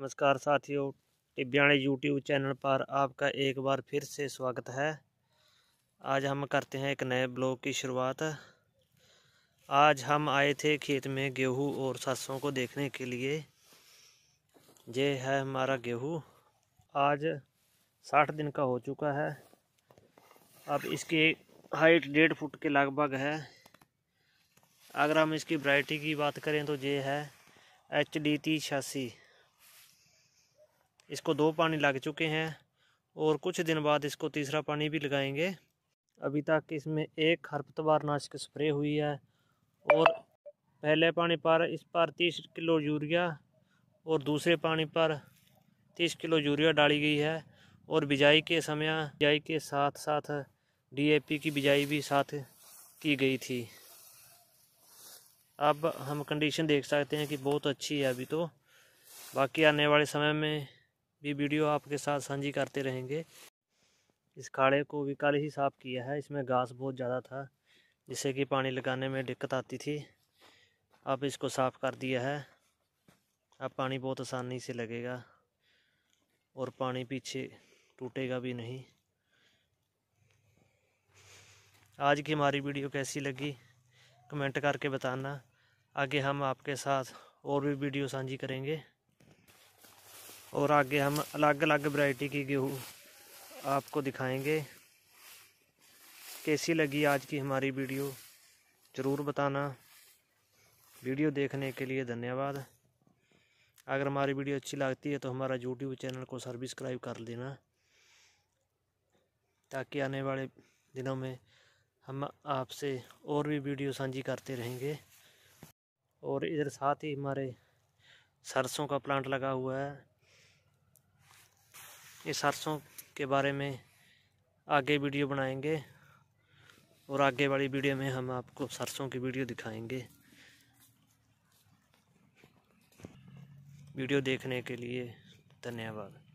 नमस्कार साथियों टिब्याणे YouTube channel पर आपका एक बार फिर से स्वागत है आज हम करते हैं एक नए ब्लॉग की शुरुआत आज हम आए थे खेत में गेहूं और सरसों को देखने के लिए ये है हमारा गेहूं आज साठ दिन का हो चुका है अब इसकी हाइट डेढ़ फुट के लगभग है अगर हम इसकी वैरायटी की बात करें तो ये है एच डी टी छियासी इसको दो पानी लग चुके हैं और कुछ दिन बाद इसको तीसरा पानी भी लगाएंगे अभी तक इसमें एक खरपतवार नाशक स्प्रे हुई है और पहले पानी पर इस पर तीस किलो यूरिया और दूसरे पानी पर तीस किलो यूरिया डाली गई है और बिजाई के समय बिजाई के साथ साथ डीएपी की बिजाई भी साथ की गई थी अब हम कंडीशन देख सकते हैं कि बहुत अच्छी है अभी तो बाकी आने वाले समय में भी वीडियो आपके साथ साझी करते रहेंगे इस खाड़े को भी कल ही साफ़ किया है इसमें घास बहुत ज़्यादा था जिससे कि पानी लगाने में दिक्कत आती थी अब इसको साफ़ कर दिया है अब पानी बहुत आसानी से लगेगा और पानी पीछे टूटेगा भी नहीं आज की हमारी वीडियो कैसी लगी कमेंट करके बताना आगे हम आपके साथ और भी वीडियो साझी करेंगे और आगे हम अलग अलग वैरायटी की गेहूँ आपको दिखाएंगे कैसी लगी आज की हमारी वीडियो ज़रूर बताना वीडियो देखने के लिए धन्यवाद अगर हमारी वीडियो अच्छी लगती है तो हमारा यूट्यूब चैनल को सब्सक्राइब कर देना ताकि आने वाले दिनों में हम आपसे और भी वीडियो साझी करते रहेंगे और इधर साथ ही हमारे सरसों का प्लांट लगा हुआ है ये सरसों के बारे में आगे वीडियो बनाएंगे और आगे वाली वीडियो में हम आपको सरसों की वीडियो दिखाएंगे वीडियो देखने के लिए धन्यवाद